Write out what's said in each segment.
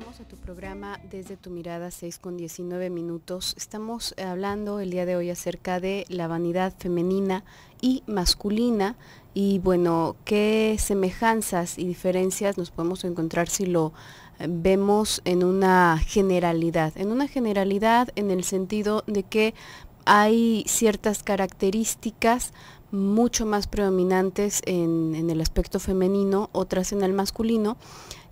a tu programa desde tu mirada 6 con 19 minutos. Estamos hablando el día de hoy acerca de la vanidad femenina y masculina y bueno, qué semejanzas y diferencias nos podemos encontrar si lo eh, vemos en una generalidad. En una generalidad en el sentido de que hay ciertas características mucho más predominantes en el aspecto femenino, otras en el masculino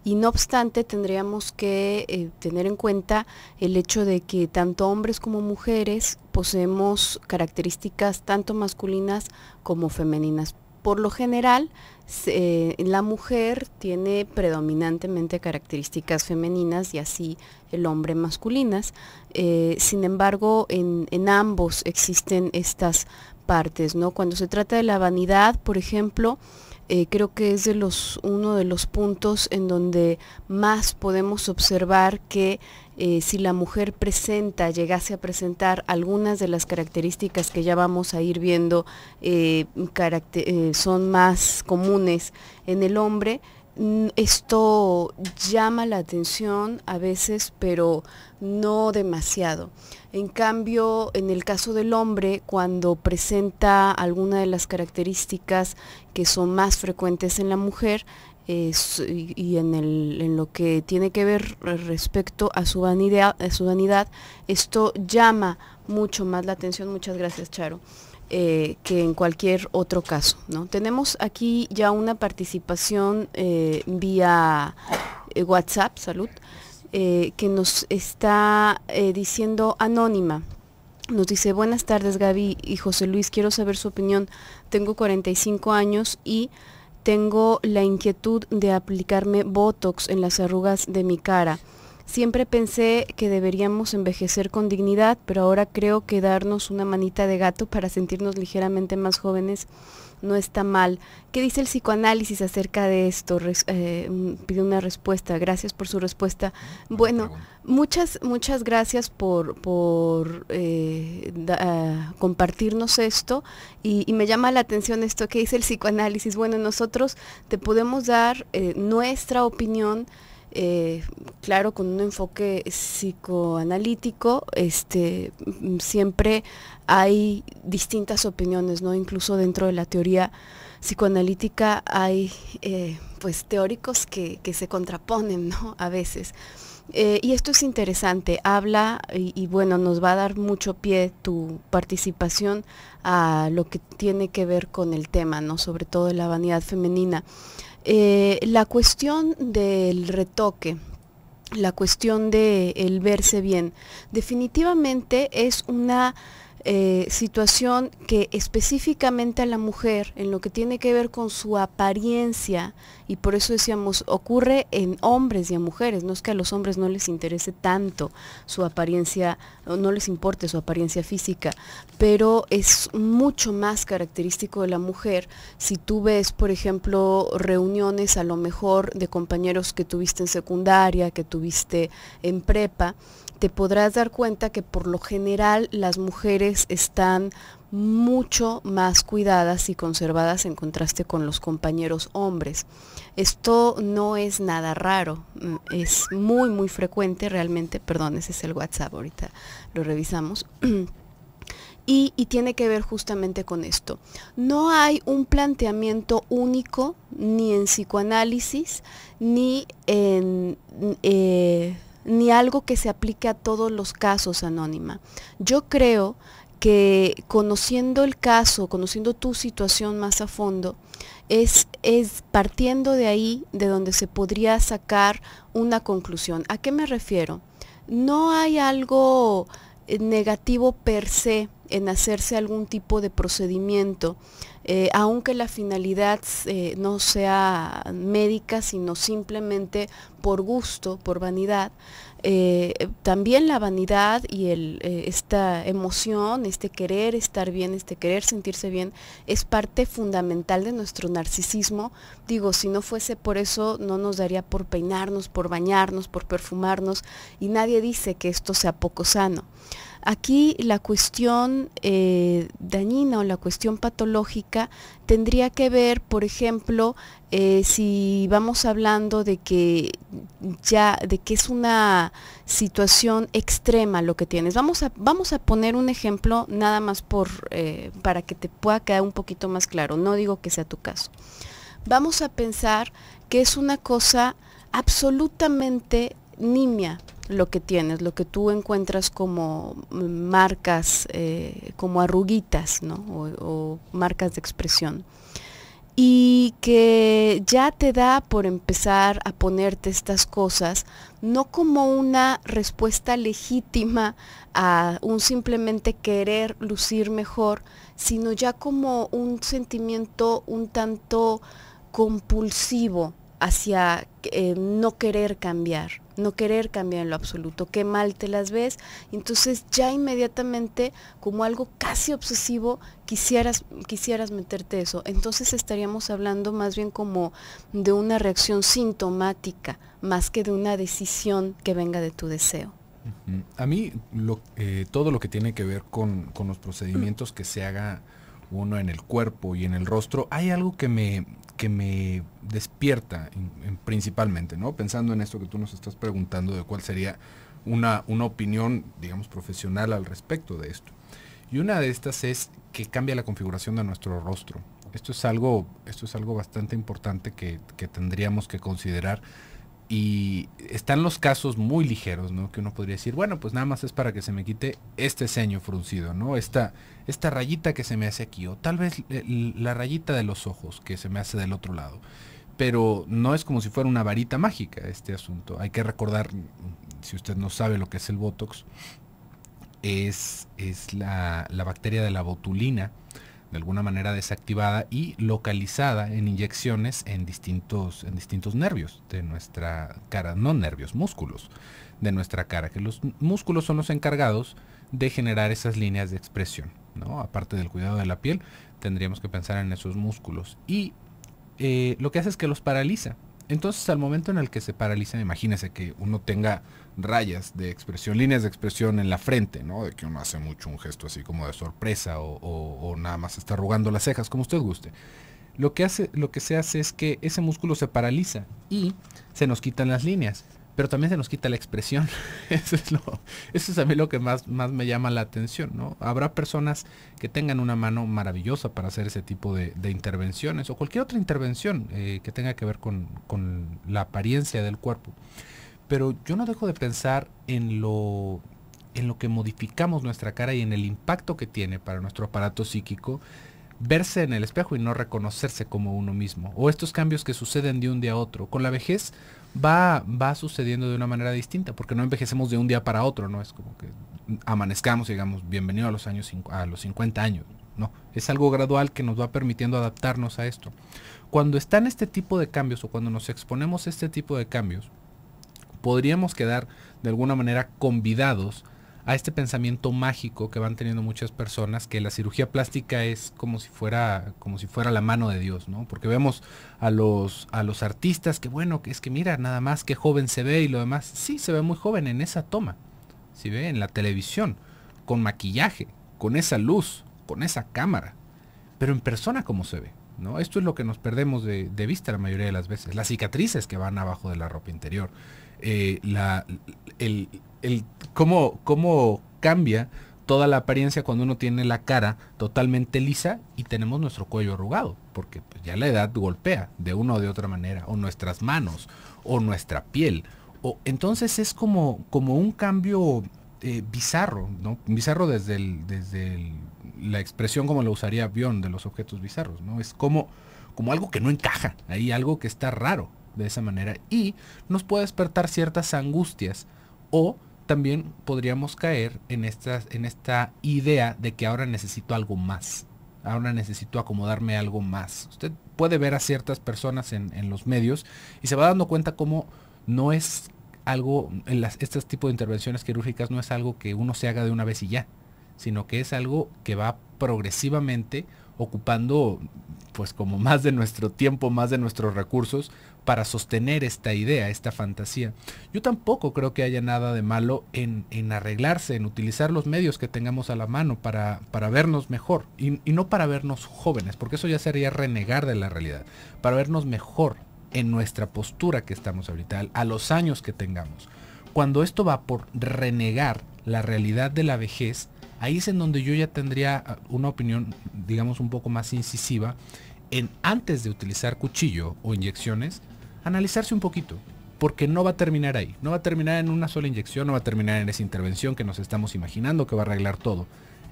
y no obstante tendríamos que eh, tener en cuenta el hecho de que tanto hombres como mujeres poseemos características tanto masculinas como femeninas. Por lo general, eh, la mujer tiene predominantemente características femeninas y así el hombre masculinas. Eh, sin embargo, en, en ambos existen estas partes, ¿no? Cuando se trata de la vanidad, por ejemplo, eh, creo que es de los, uno de los puntos en donde más podemos observar que eh, si la mujer presenta, llegase a presentar algunas de las características que ya vamos a ir viendo, eh, son más comunes en el hombre, Mm, esto llama la atención a veces, pero no demasiado. En cambio, en el caso del hombre, cuando presenta alguna de las características que son más frecuentes en la mujer, y, en, lo que tiene que ver respecto a su vanidad, esto llama mucho más la atención. Muchas gracias, Charo. Eh, que en cualquier otro caso. ¿no? Tenemos aquí ya una participación eh, vía eh, WhatsApp, salud, que nos está diciendo anónima. Nos dice, buenas tardes Gaby y José Luis, quiero saber su opinión. Tengo 45 años y tengo la inquietud de aplicarme Botox en las arrugas de mi cara. Siempre pensé que deberíamos envejecer con dignidad, pero ahora creo que darnos una manita de gato para sentirnos ligeramente más jóvenes no está mal. ¿Qué dice el psicoanálisis acerca de esto? Eh, mm, pide una respuesta. Gracias por su respuesta. Bueno, muchas, muchas gracias por, eh, ah, compartirnos esto y, me llama la atención esto que dice el psicoanálisis. Bueno, nosotros te podemos dar eh, nuestra opinión eh, claro, con un enfoque psicoanalítico, este, mm, siempre hay distintas opiniones, ¿no? Incluso dentro de la teoría psicoanalítica hay eh, pues teóricos que, se contraponen, ¿no? A veces. Eh, y esto es interesante, habla y, y, bueno, nos va a dar mucho pie tu participación a lo que tiene que ver con el tema, ¿no? Sobre todo la vanidad femenina. Eh, la cuestión del retoque, la cuestión del el verse bien, definitivamente es una eh, situación que específicamente a la mujer, en lo que tiene que ver con su apariencia, y por eso decíamos, ocurre en hombres y a mujeres, no es que a los hombres no les interese tanto su apariencia, no les importe su apariencia física, pero es mucho más característico de la mujer si tú ves, por ejemplo, reuniones a lo mejor de compañeros que tuviste en secundaria, que tuviste en prepa, te podrás dar cuenta que por lo general las mujeres están mucho más cuidadas y conservadas en contraste con los compañeros hombres. Esto no es nada raro, mm, es muy muy frecuente realmente, perdón, ese es el WhatsApp, ahorita lo revisamos. Y, tiene que ver justamente con esto. No hay un planteamiento único ni en psicoanálisis ni en... Eh, ni algo que se aplique a todos los casos, Anónima. Yo creo que conociendo el caso, conociendo tu situación más a fondo, es, es partiendo de ahí de donde se podría sacar una conclusión. ¿A qué me refiero? No hay algo eh, negativo per se en hacerse algún tipo de procedimiento eh, aunque la finalidad eh, no sea médica, sino simplemente por gusto, por vanidad, eh, también la vanidad y esta emoción, este querer estar bien, este querer sentirse bien, es parte fundamental de nuestro narcisismo. Digo, si no fuese por eso, no nos daría por peinarnos, por bañarnos, por perfumarnos, y nadie dice que esto sea poco sano. Aquí la cuestión eh, dañina o la cuestión patológica tendría que ver, por ejemplo, eh, si vamos hablando de que ya, de que es una situación extrema lo que tienes. Vamos a, vamos a poner un ejemplo nada más eh, para que te pueda quedar un poquito más claro. No digo que sea tu caso. Vamos a pensar que es una cosa absolutamente nimia, lo que tienes, lo que tú encuentras como marcas, eh, como arruguitas, ¿no? o, marcas de expresión. Y que ya te da por empezar a ponerte estas cosas, no como una respuesta legítima a un simplemente querer lucir mejor, sino ya como un sentimiento un tanto compulsivo hacia eh, no querer cambiar, no querer cambiar en lo absoluto, qué mal te las ves. Entonces ya inmediatamente, como algo casi obsesivo, quisieras, quisieras meterte eso. Entonces estaríamos hablando más bien como de una reacción sintomática, más que de una decisión que venga de tu deseo. A mí lo, eh, todo lo que tiene que ver con, con los procedimientos que se haga uno en el cuerpo y en el rostro, hay algo que me, que me despierta principalmente, ¿no? Pensando en esto que tú nos estás preguntando de cuál sería una, una opinión, digamos, profesional al respecto de esto. Y una de estas es que cambia la configuración de nuestro rostro. Esto es algo, esto es algo bastante importante que, que tendríamos que considerar y están los casos muy ligeros, ¿no? Que uno podría decir, bueno, pues nada más es para que se me quite este ceño fruncido, ¿no? Esta, esta rayita que se me hace aquí, o tal vez la rayita de los ojos que se me hace del otro lado. Pero no es como si fuera una varita mágica este asunto. Hay que recordar, si usted no sabe lo que es el Botox, es, la, la bacteria de la botulina de alguna manera desactivada y localizada en inyecciones en distintos, en distintos nervios de nuestra cara, no nervios, músculos de nuestra cara, que los músculos son los encargados de generar esas líneas de expresión. ¿no? Aparte del cuidado de la piel, tendríamos que pensar en esos músculos. Y eh, lo que hace es que los paraliza, entonces, al momento en el que se paraliza, imagínese que uno tenga rayas de expresión, líneas de expresión en la frente, ¿no? De que uno hace mucho un gesto así como de sorpresa o, nada más está arrugando las cejas, como usted guste. Lo que, hace, lo que se hace es que ese músculo se paraliza y se nos quitan las líneas pero también se nos quita la expresión. eso, es lo, eso es a mí lo que más, más me llama la atención, ¿no? Habrá personas que tengan una mano maravillosa para hacer ese tipo de, intervenciones o cualquier otra intervención eh, que tenga que ver con, con la apariencia del cuerpo. Pero yo no dejo de pensar en lo en lo que modificamos nuestra cara y en el impacto que tiene para nuestro aparato psíquico verse en el espejo y no reconocerse como uno mismo. O estos cambios que suceden de un día a otro. Con la vejez va, va sucediendo de una manera distinta, porque no envejecemos de un día para otro, ¿no? Es como que amanezcamos, digamos, bienvenido a los años a los 50 años. No, es algo gradual que nos va permitiendo adaptarnos a esto. Cuando están este tipo de cambios o cuando nos exponemos a este tipo de cambios, podríamos quedar de alguna manera convidados a este pensamiento mágico que van teniendo muchas personas, que la cirugía plástica es como si fuera, como si fuera la mano de Dios, ¿no? Porque vemos a los, a los artistas que, bueno, es que mira, nada más que joven se ve y lo demás, sí, se ve muy joven en esa toma, si ve, en la televisión, con maquillaje, con esa luz, con esa cámara, pero en persona como se ve. Esto es lo que nos perdemos de, vista la mayoría de las veces. Las cicatrices que van abajo de la ropa interior. Eh, la, el, cómo, cambia toda la apariencia cuando uno tiene la cara totalmente lisa y tenemos nuestro cuello arrugado, porque pues, ya la edad golpea de una o de otra manera, o nuestras manos, o nuestra piel. O, entonces es como, como un cambio eh, bizarro, ¿no? Bizarro desde desde el la expresión como lo usaría Bion de los objetos bizarros, ¿no? Es como, como algo que no encaja, hay algo que está raro de esa manera y nos puede despertar ciertas angustias o también podríamos caer en, estas, en esta idea de que ahora necesito algo más, ahora necesito acomodarme algo más. Usted puede ver a ciertas personas en, los medios y se va dando cuenta cómo no es algo, en las, este tipo de intervenciones quirúrgicas no es algo que uno se haga de una vez y ya sino que es algo que va progresivamente ocupando pues como más de nuestro tiempo, más de nuestros recursos para sostener esta idea, esta fantasía. Yo tampoco creo que haya nada de malo en, arreglarse, en utilizar los medios que tengamos a la mano para, para vernos mejor y, y no para vernos jóvenes, porque eso ya sería renegar de la realidad, para vernos mejor en nuestra postura que estamos ahorita, a los años que tengamos. Cuando esto va por renegar la realidad de la vejez, Ahí es en donde yo ya tendría ah, una opinión, digamos, un poco más incisiva en antes de utilizar cuchillo o inyecciones, analizarse un poquito, porque no va a terminar ahí, no va a terminar en una sola inyección, no va a terminar en esa intervención que nos estamos imaginando que va a arreglar todo.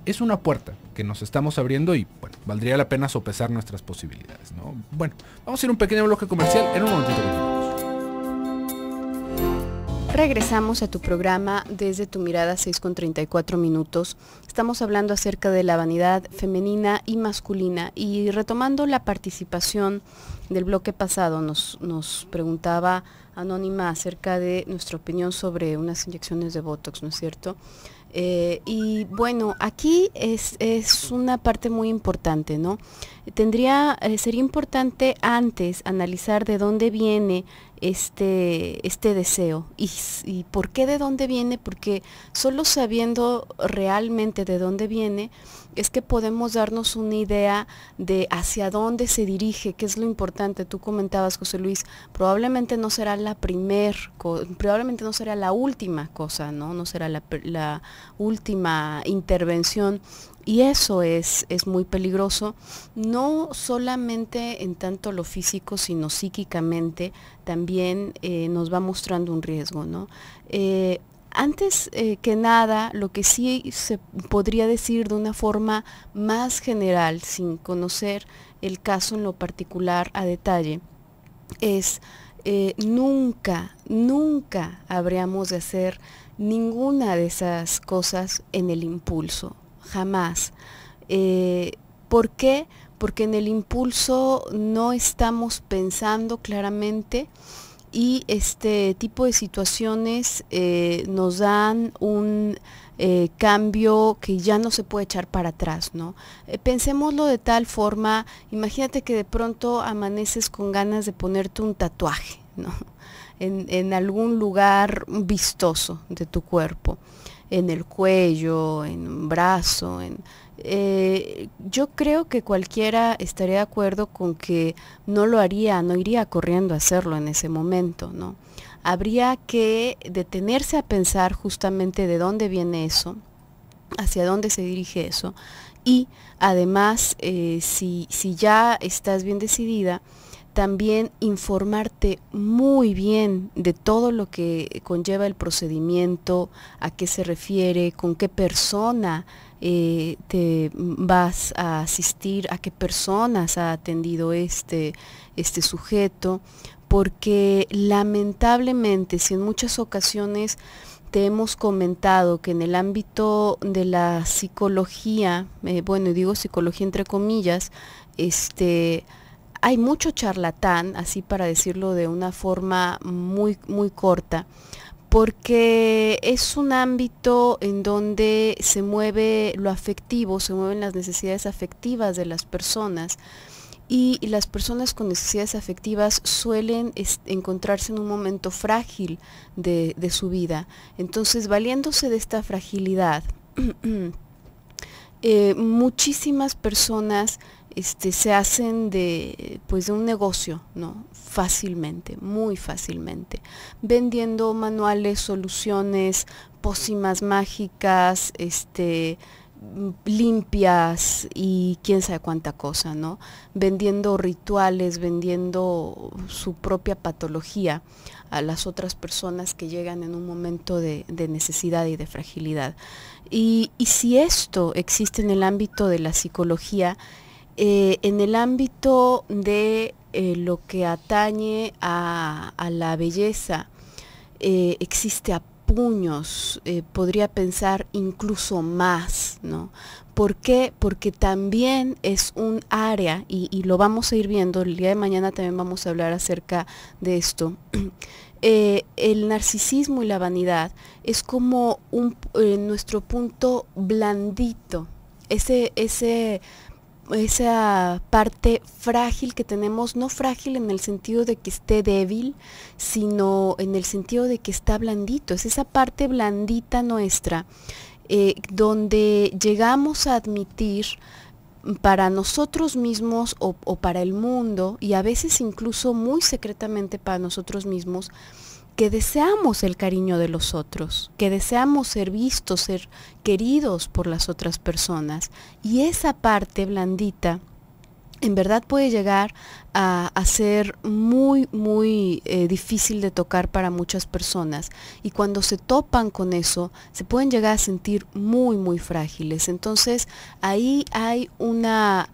Es una puerta que nos estamos abriendo y bueno, valdría la pena sopesar nuestras posibilidades, ¿no? Bueno, vamos a ir a un pequeño bloque comercial, en un momentito Regresamos a tu programa desde tu mirada 6 con 34 minutos. Estamos hablando acerca de la vanidad femenina y masculina y retomando la participación del bloque pasado nos, nos preguntaba Anónima acerca de nuestra opinión sobre unas inyecciones de Botox, ¿no es cierto? Eh, y bueno, aquí es, una parte muy importante, ¿no? Tendría, eh, sería importante antes analizar de dónde viene este, este deseo y, y por qué de dónde viene, porque solo sabiendo realmente de dónde viene, es que podemos darnos una idea de hacia dónde se dirige, qué es lo importante. Tú comentabas, José Luis, probablemente no será la primer, probablemente no será la última cosa, ¿no? No será la, última intervención y eso es, es, muy peligroso, no solamente en tanto lo físico, sino psíquicamente también eh, nos va mostrando un riesgo. ¿no? Eh, antes eh, que nada, lo que sí se podría decir de una forma más general, sin conocer el caso en lo particular a detalle, es eh, nunca, nunca habríamos de hacer ninguna de esas cosas en el impulso, jamás. Eh, ¿Por qué? Porque en el impulso no estamos pensando claramente y este tipo de situaciones eh, nos dan un eh, cambio que ya no se puede echar para atrás, ¿no? Eh, pensémoslo de tal forma, imagínate que de pronto amaneces con ganas de ponerte un tatuaje, ¿no? En, en algún lugar vistoso de tu cuerpo, en el cuello, en un brazo, en, eh, yo creo que cualquiera estaría de acuerdo con que no lo haría, no iría corriendo a hacerlo en ese momento, ¿no? Habría que detenerse a pensar justamente de dónde viene eso, hacia dónde se dirige eso, y además, eh, si, si ya estás bien decidida, también informarte muy bien de todo lo que conlleva el procedimiento, a qué se refiere, con qué persona eh, te vas a asistir, a qué personas ha atendido este, este sujeto, porque lamentablemente, si en muchas ocasiones te hemos comentado que en el ámbito de la psicología, eh, bueno, digo psicología entre comillas, este, hay mucho charlatán, así para decirlo de una forma muy, muy corta, porque es un ámbito en donde se mueve lo afectivo, se mueven las necesidades afectivas de las personas y las personas con necesidades afectivas suelen encontrarse en un momento frágil de, su vida. Entonces, valiéndose de esta fragilidad, eh, muchísimas personas este, se hacen de, pues, de un negocio, ¿no? Fácilmente, muy fácilmente, vendiendo manuales, soluciones, pócimas mágicas, este, limpias y quién sabe cuánta cosa, ¿no? Vendiendo rituales, vendiendo su propia patología a las otras personas que llegan en un momento de, de necesidad y de fragilidad. Y, y si esto existe en el ámbito de la psicología, eh, en el ámbito de eh, lo que atañe a, la belleza, eh, existe a puños, podría pensar incluso más, ¿no? ¿Por qué? Porque también es un área, y, lo vamos a ir viendo, el día de mañana también vamos a hablar acerca de esto. el narcisismo y la vanidad es como nuestro punto blandito, ese, ese esa parte frágil que tenemos, no frágil en el sentido de que esté débil, sino en el sentido de que está blandito, es esa parte blandita nuestra, eh, donde llegamos a admitir para nosotros mismos o para el mundo, y a veces incluso muy secretamente para nosotros mismos, que deseamos el cariño de los otros, que deseamos ser vistos, ser queridos por las otras personas. Y esa parte blandita en verdad puede llegar a, ser muy, muy eh, difícil de tocar para muchas personas. Y cuando se topan con eso, se pueden llegar a sentir muy, muy frágiles. Entonces, ahí hay una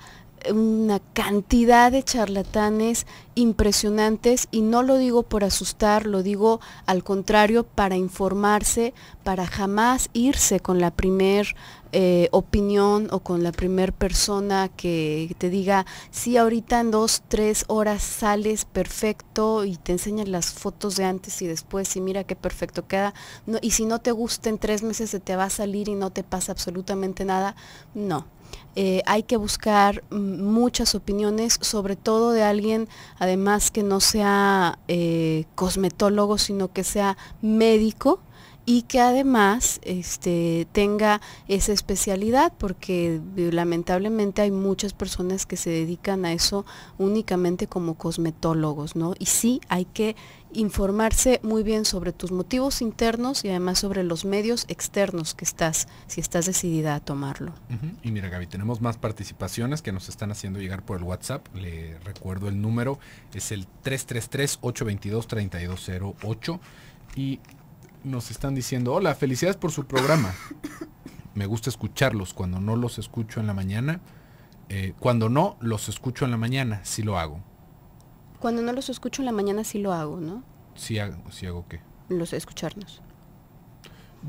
una cantidad de charlatanes impresionantes y no lo digo por asustar, lo digo al contrario para informarse, para jamás irse con la primer eh, opinión o con la primer persona que te diga, sí, ahorita en dos, tres horas sales perfecto y te enseñan las fotos de antes y después y mira qué perfecto queda. y si no te gusta en tres meses se te va a salir y no te pasa absolutamente nada. No, eh, hay que buscar mm, muchas opiniones, sobre todo de alguien, además que no sea eh, cosmetólogo, sino que sea médico, y que además este, tenga esa especialidad, porque eh, lamentablemente hay muchas personas que se dedican a eso únicamente como cosmetólogos, ¿no? Y sí, hay que informarse muy bien sobre tus motivos internos y además sobre los medios externos que estás, si estás decidida a tomarlo. Y mira Gaby, tenemos más participaciones que nos están haciendo llegar por el WhatsApp. Le recuerdo el número, es el 333-822-3208 y nos están diciendo, hola, felicidades por su programa. Me gusta escucharlos cuando no los escucho en la mañana. Eh, cuando no, los escucho en la mañana, sí lo hago. Cuando no los escucho en la mañana, sí lo hago, ¿no? Sí hago, sí hago qué. Los escucharnos.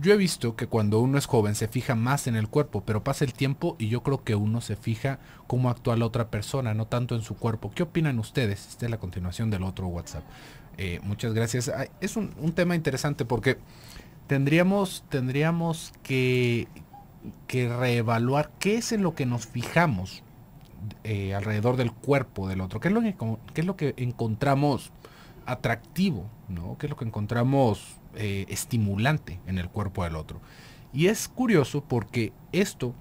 Yo he visto que cuando uno es joven se fija más en el cuerpo, pero pasa el tiempo y yo creo que uno se fija cómo actúa la otra persona, no tanto en su cuerpo. ¿Qué opinan ustedes? Esta es la continuación del otro WhatsApp. Eh, muchas gracias. Es un, tema interesante porque tendríamos, tendríamos que, reevaluar qué es en lo que nos fijamos eh, alrededor del cuerpo del otro, qué es lo que, qué es lo que encontramos atractivo, ¿no? qué es lo que encontramos eh, estimulante en el cuerpo del otro. Y es curioso porque esto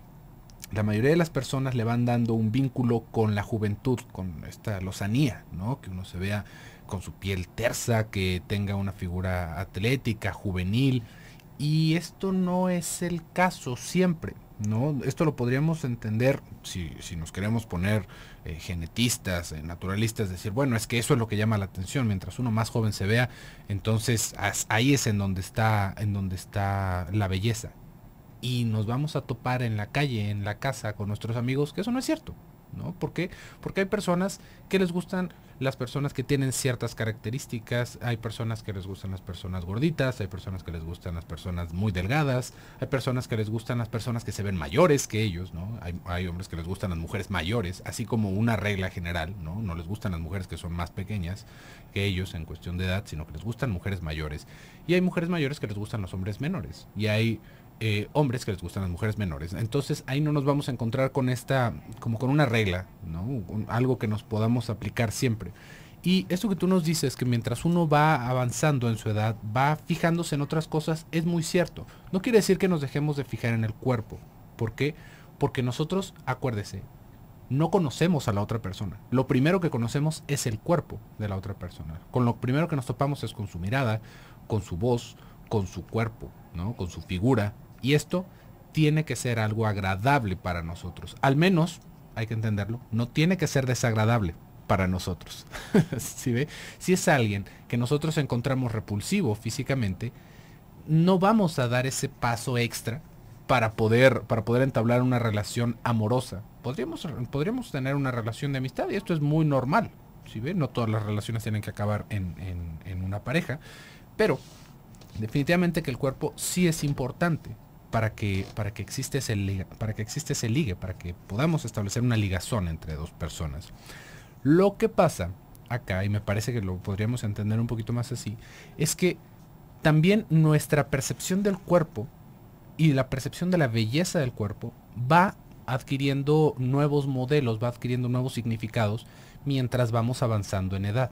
la mayoría de las personas le van dando un vínculo con la juventud, con esta lozanía, ¿no? Que uno se vea con su piel tersa, que tenga una figura atlética, juvenil. Y esto no es el caso siempre. ¿no? Esto lo podríamos entender si, nos queremos poner eh, genetistas, eh, naturalistas, decir, bueno, es que eso es lo que llama la atención, mientras uno más joven se vea, entonces ahí es en donde está, en donde está la belleza. Y nos vamos a topar en la calle, en la casa, con nuestros amigos, que eso no es cierto. ¿no? ¿Por qué? Porque hay personas que les gustan las personas que tienen ciertas características, hay personas que les gustan las personas gorditas, hay personas que les gustan las personas muy delgadas, hay personas que les gustan las personas que se ven mayores que ellos, ¿no? Hay, hombres que les gustan las mujeres mayores, así como una regla general, ¿no? No les gustan las mujeres que son más pequeñas que ellos en cuestión de edad, sino que les gustan mujeres mayores. Y hay mujeres mayores que les gustan los hombres menores. Y hay eh, hombres que les gustan las mujeres menores. Entonces ahí no nos vamos a encontrar con esta, como con una regla, ¿no? algo que nos podamos aplicar siempre. Y esto que tú nos dices, que mientras uno va avanzando en su edad, va fijándose en otras cosas, es muy cierto. No quiere decir que nos dejemos de fijar en el cuerpo. ¿Por qué? Porque nosotros, acuérdese, no conocemos a la otra persona. Lo primero que conocemos es el cuerpo de la otra persona. Con lo primero que nos topamos es con su mirada, con su voz, con su cuerpo, ¿no? Con su figura, y esto tiene que ser algo agradable para nosotros. Al menos, hay que entenderlo, no tiene que ser desagradable para nosotros. ve? Si es alguien que nosotros encontramos repulsivo físicamente, no vamos a dar ese paso extra para poder, para poder entablar una relación amorosa. Podríamos, podríamos tener una relación de amistad y esto es muy normal. Si ve? No todas las relaciones tienen que acabar en, en una pareja, pero definitivamente que el cuerpo sí es importante para que, para que, para que existe ese ligue, para que podamos establecer una ligazón entre dos personas. Lo que pasa acá, y me parece que lo podríamos entender un poquito más así, es que también nuestra percepción del cuerpo y la percepción de la belleza del cuerpo va adquiriendo nuevos modelos, va adquiriendo nuevos significados mientras vamos avanzando en edad.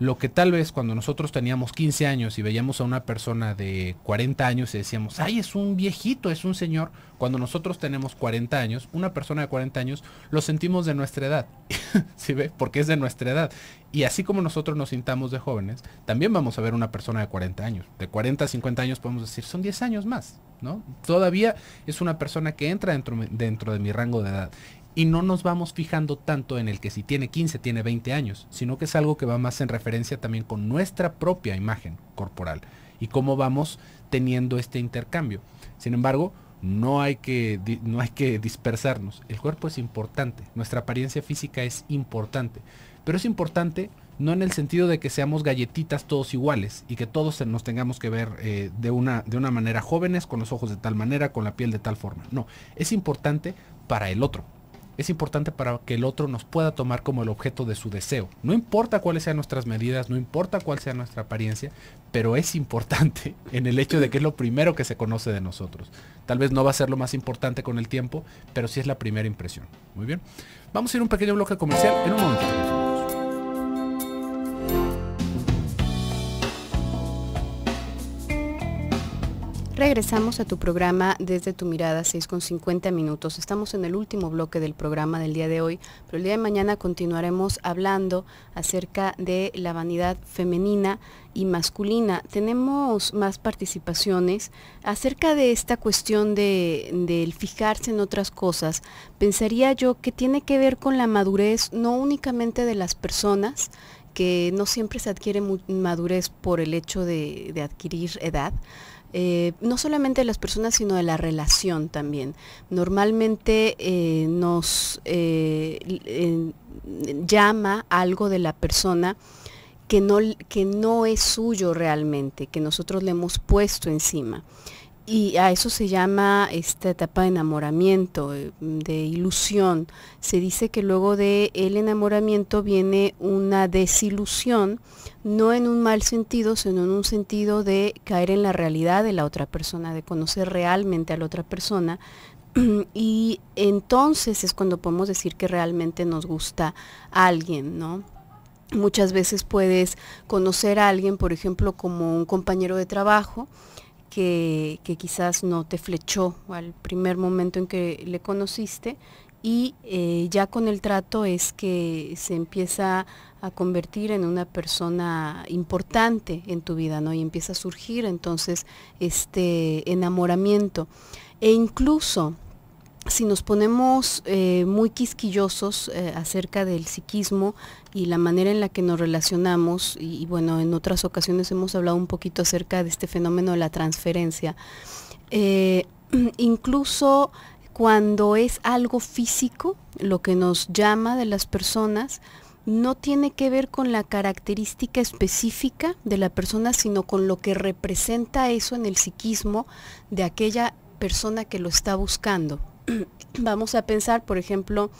Lo que tal vez cuando nosotros teníamos 15 años y veíamos a una persona de 40 años y decíamos, ay, es un viejito, es un señor, cuando nosotros tenemos 40 años, una persona de 40 años, lo sentimos de nuestra edad. ¿Sí ve? Porque es de nuestra edad. Y así como nosotros nos sintamos de jóvenes, también vamos a ver una persona de 40 años. De 40 a 50 años podemos decir, son 10 años más, ¿no? Todavía es una persona que entra dentro, dentro de mi rango de edad y no nos vamos fijando tanto en el que si tiene 15, tiene 20 años, sino que es algo que va más en referencia también con nuestra propia imagen corporal y cómo vamos teniendo este intercambio. Sin embargo, no hay que, no que dispersarnos. El cuerpo es importante, nuestra apariencia física es importante, pero es importante no en el sentido de que seamos galletitas todos iguales y que todos nos tengamos que ver eh, de, una, de una manera jóvenes, con los ojos de tal manera, con la piel de tal forma. No, es importante para el otro es importante para que el otro nos pueda tomar como el objeto de su deseo. No importa cuáles sean nuestras medidas, no importa cuál sea nuestra apariencia, pero es importante en el hecho de que es lo primero que se conoce de nosotros. Tal vez no va a ser lo más importante con el tiempo, pero sí es la primera impresión. Muy bien. Vamos a ir a un pequeño bloque comercial en un momento. Regresamos a tu programa desde tu mirada, 6 con 50 minutos. Estamos en el último bloque del programa del día de hoy, pero el día de mañana continuaremos hablando acerca de la vanidad femenina y masculina. Tenemos más participaciones acerca de esta cuestión de, del fijarse en otras cosas. Pensaría yo que tiene que ver con la madurez no únicamente de las personas, que no siempre se adquiere madurez por el hecho de adquirir edad, eh, no solamente de las personas, sino de la relación también. Normalmente eh, nos eh, llama algo de la persona que no es suyo realmente, que nosotros le hemos puesto encima. Y a eso se llama esta etapa de enamoramiento, eh, de ilusión. Se dice que luego de el enamoramiento viene una desilusión, no en un mal sentido, sino en un sentido de caer en la realidad de la otra persona, de conocer realmente a la otra persona. Y entonces es cuando podemos decir que realmente nos gusta alguien, ¿no? Muchas veces puedes conocer a alguien, por ejemplo, como un compañero de trabajo, que, quizás no te flechó al primer momento en que le conociste y eh, ya con el trato es que se empieza a convertir en una persona importante en tu vida, ¿no? Y empieza a surgir entonces este enamoramiento. E incluso si nos ponemos eh, muy quisquillosos eh, acerca del psiquismo y la manera en la que nos relacionamos, y, bueno, en otras ocasiones hemos hablado un poquito acerca de este fenómeno de la transferencia, eh, incluso cuando es algo físico, lo que nos llama de las personas, no tiene que ver con la característica específica de la persona, sino con lo que representa eso en el psiquismo de aquella persona que lo está buscando. vamos a pensar, por ejemplo,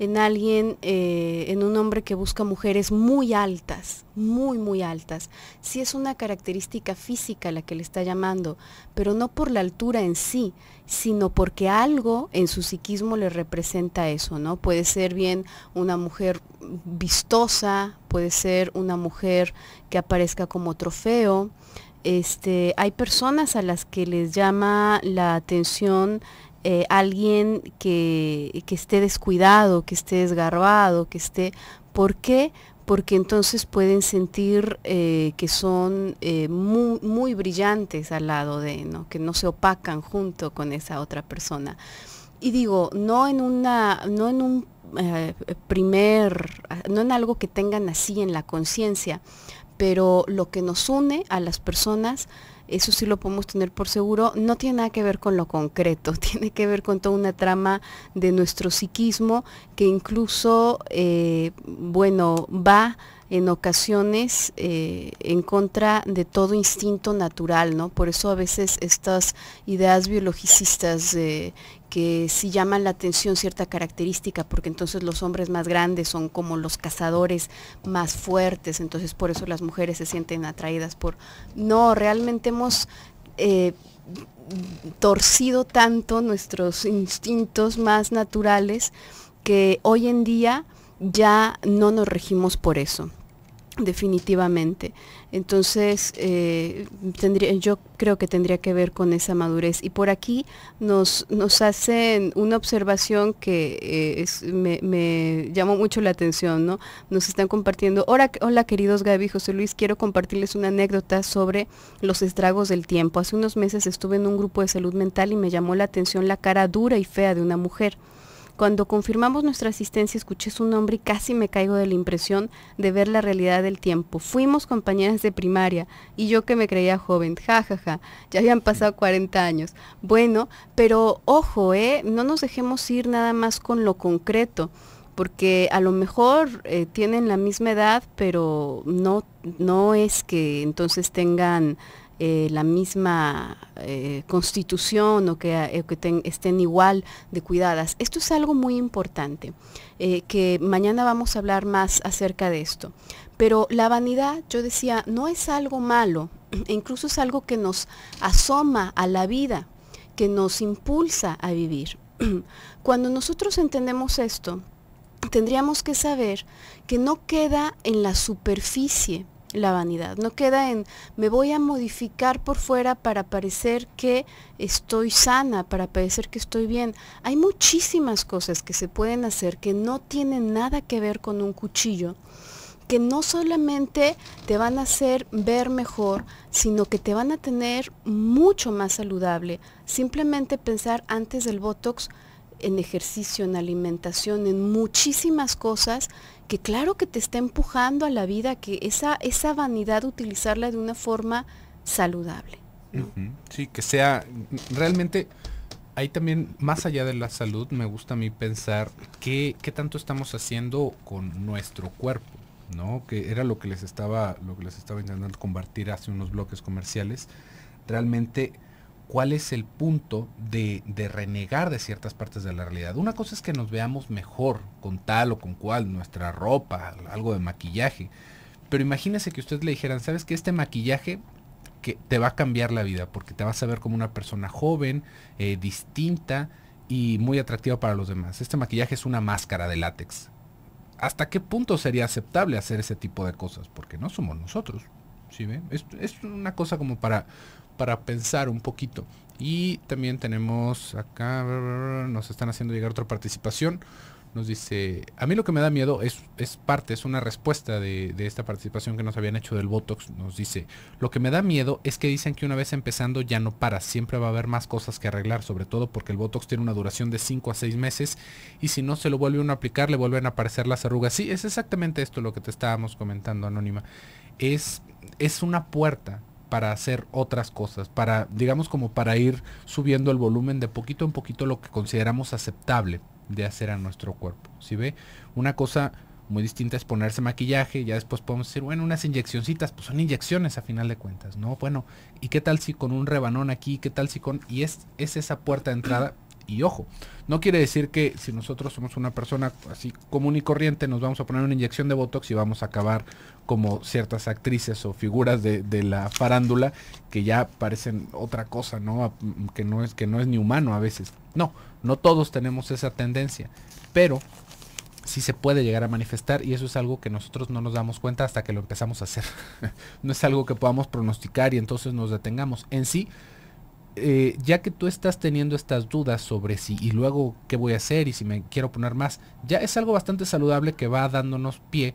en alguien, eh, en un hombre que busca mujeres muy altas, muy, muy altas. si es una característica física la que le está llamando, pero no por la altura en sí, sino porque algo en su psiquismo le representa eso, ¿no? Puede ser bien una mujer vistosa, puede ser una mujer que aparezca como trofeo. Este, hay personas a las que les llama la atención eh, alguien que, esté descuidado, que esté desgarbado, que esté... ¿Por qué? porque entonces pueden sentir eh, que son eh, muy, brillantes al lado de, ¿no? que no se opacan junto con esa otra persona. Y digo, no en una, no en un primer, no en algo que tengan así en la conciencia, pero lo que nos une a las personas eso sí lo podemos tener por seguro, no tiene nada que ver con lo concreto, tiene que ver con toda una trama de nuestro psiquismo que incluso, eh, bueno, va en ocasiones eh, en contra de todo instinto natural, ¿no? Por eso a veces estas ideas biologicistas que sí llaman la atención cierta característica, porque entonces los hombres más grandes son como los cazadores más fuertes, entonces por eso las mujeres se sienten atraídas por... No, realmente hemos... Eh, torcido tanto nuestros instintos más naturales que hoy en día ya no nos regimos por eso. Definitivamente. Entonces, eh, yo creo que tendría que ver con esa madurez. Y por aquí nos, nos hacen una observación que eh, me, llamó mucho la atención, ¿no? Nos están compartiendo, hola, hola queridos Gaby José Luis, quiero compartirles una anécdota sobre los estragos del tiempo. Hace unos meses estuve en un grupo de salud mental y me llamó la atención la cara dura y fea de una mujer. Cuando confirmamos nuestra asistencia escuché su nombre y casi me caigo de la impresión de ver la realidad del tiempo. Fuimos compañeras de primaria y yo que me creía joven, jajaja, ja, ja. ya habían pasado 40 años. Bueno, pero ojo, ¿eh? no nos dejemos ir nada más con lo concreto porque a lo mejor eh, tienen la misma edad, pero no, no es que entonces tengan eh, la misma eh, constitución o que, eh, estén igual de cuidadas. Esto es algo muy importante, que mañana vamos a hablar más acerca de esto. Pero la vanidad, yo decía, no es algo malo, e incluso es algo que nos asoma a la vida, que nos impulsa a vivir. Cuando nosotros entendemos esto, tendríamos que saber que no queda en la superficie, la vanidad. No queda en me voy a modificar por fuera para parecer que estoy sana, para parecer que estoy bien. Hay muchísimas cosas que se pueden hacer que no tienen nada que ver con un cuchillo que no solamente te van a hacer ver mejor, sino que te van a tener mucho más saludable. Simplemente pensar antes del Botox, en ejercicio, en alimentación, en muchísimas cosas que claro que te está empujando a la vida, que esa, esa vanidad utilizarla de una forma saludable. Sí, que sea realmente... Ahí también, más allá de la salud, me gusta a mí pensar qué, qué tanto estamos haciendo con nuestro cuerpo, ¿no? Que era lo que les estaba, lo que les estaba intentando compartir hace unos bloques comerciales. Realmente cuál es el punto de, de, renegar de ciertas partes de la realidad. Una cosa es que nos veamos mejor con tal o con cual, nuestra ropa, algo de maquillaje. Pero imagínese que ustedes le dijeran, ¿sabes que este maquillaje que te va a cambiar la vida? Porque te vas a ver como una persona joven, eh, distinta y muy atractiva para los demás. Este maquillaje es una máscara de látex. ¿Hasta qué punto sería aceptable hacer ese tipo de cosas? Porque no somos nosotros. ¿sí ven? es una cosa como para para pensar un poquito. Y también tenemos acá, nos están haciendo llegar otra participación. Nos dice, a mí lo que me da miedo es, es parte, es una respuesta de, de esta participación que nos habían hecho del Botox. Nos dice, lo que me da miedo es que dicen que una vez empezando ya no para, siempre va a haber más cosas que arreglar, sobre todo porque el Botox tiene una duración de 5 a 6 meses y si no se lo vuelve a aplicar le vuelven a aparecer las arrugas. Sí, es exactamente esto lo que te estábamos comentando, Anónima. Es, es una puerta para hacer otras cosas, para, digamos, como para ir subiendo el volumen de poquito en poquito lo que consideramos aceptable de hacer a nuestro cuerpo. Si ve, una cosa muy distinta es ponerse maquillaje, ya después podemos decir, bueno, unas inyeccioncitas, pues son inyecciones a final de cuentas, ¿no? Bueno, ¿y qué tal si con un rebanón aquí? ¿Qué tal si con...? Y es, es esa puerta de entrada y ojo, no quiere decir que si nosotros somos una persona así común y corriente, nos vamos a poner una inyección de Botox y vamos a acabar como ciertas actrices o figuras de, la farándula que ya parecen otra cosa, ¿no? Mm, que no es, que no es ni humano a veces. No, no todos tenemos esa tendencia. Pero sí se puede llegar a manifestar y eso es algo que nosotros no nos damos cuenta hasta que lo empezamos a hacer. no es algo que podamos pronosticar y entonces nos detengamos. En sí, eh, ya que tú estás teniendo estas dudas sobre si y luego qué voy a hacer y si me quiero poner más, ya es algo bastante saludable que va dándonos pie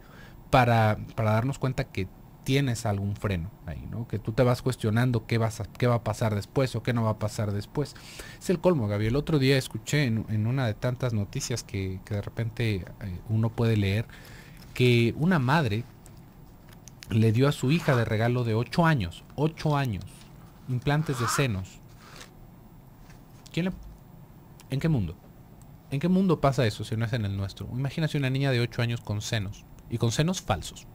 para, para darnos cuenta que tienes algún freno ahí, ¿no? Que tú te vas cuestionando qué, vas qué va a pasar después o qué no va a pasar después. Es el colmo, Gaby. El otro día escuché en, una de tantas noticias que, de repente eh, uno puede leer que una madre le dio a su hija de regalo de 8 años, 8 años, implantes de senos ¿Quién ¿En qué mundo? ¿En qué mundo pasa eso si no es en el nuestro? Imagínate una niña de 8 años con senos. Y con senos falsos.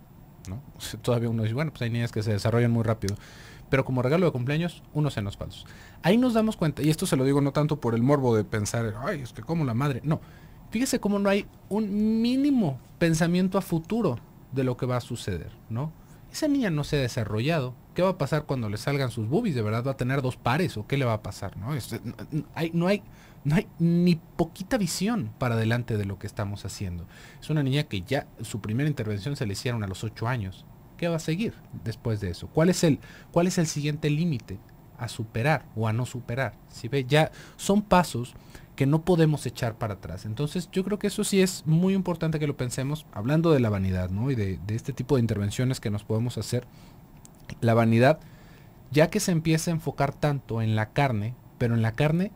¿no? todavía uno dice, bueno, pues hay niñas que se desarrollan muy rápido. Pero como regalo de cumpleaños, unos senos falsos. Ahí nos damos cuenta, y esto se lo digo no tanto por el morbo de pensar, ay, es que como la madre. No. Fíjese cómo no hay un mínimo pensamiento a futuro de lo que va a suceder, ¿no? Esa niña no se ha desarrollado. ¿Qué va a pasar cuando le salgan sus boobies? ¿De verdad va a tener dos pares? ¿O qué le va a pasar? ¿no? Este, no, hay, ni poquita visión para adelante de lo que estamos haciendo. Es una niña que ya su primera intervención se le hicieron a los ocho años. ¿Qué va a seguir después de eso? ¿Cuál es el, cuál es el siguiente límite a superar o a no superar? Si ve, ya son pasos que no podemos echar para atrás. Entonces yo creo que eso sí es muy importante que lo pensemos, hablando de la vanidad, ¿no? Y de, este tipo de intervenciones que nos podemos hacer. La vanidad, ya que se empieza a enfocar tanto en la carne, pero en la carne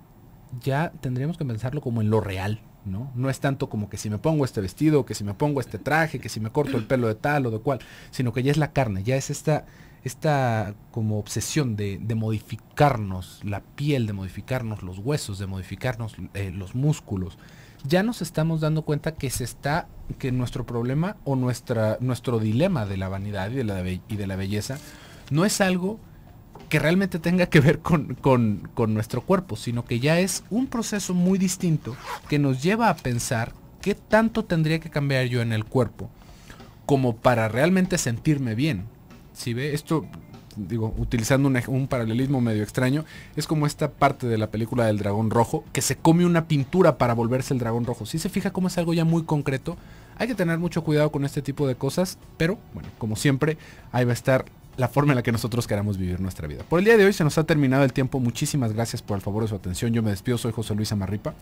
ya tendríamos que pensarlo como en lo real, ¿no? ¿no? es tanto como que si me pongo este vestido, que si me pongo este traje, que si me corto el pelo de tal o de cual, sino que ya es la carne, ya es esta, esta como obsesión de, modificarnos la piel, de modificarnos los huesos, de modificarnos eh, los músculos, ya nos estamos dando cuenta que se está, que nuestro problema o nuestra, nuestro dilema de la vanidad y de la, y de la belleza no es algo que realmente tenga que ver con, con nuestro cuerpo, sino que ya es un proceso muy distinto que nos lleva a pensar qué tanto tendría que cambiar yo en el cuerpo como para realmente sentirme bien si ve esto, digo, utilizando un paralelismo medio extraño, es como esta parte de la película del dragón rojo, que se come una pintura para volverse el dragón rojo. Si se fija cómo es algo ya muy concreto, hay que tener mucho cuidado con este tipo de cosas, pero bueno, como siempre, ahí va a estar la forma en la que nosotros queramos vivir nuestra vida. Por el día de hoy se nos ha terminado el tiempo. Muchísimas gracias por el favor de su atención. Yo me despido, soy José Luis Amarripa.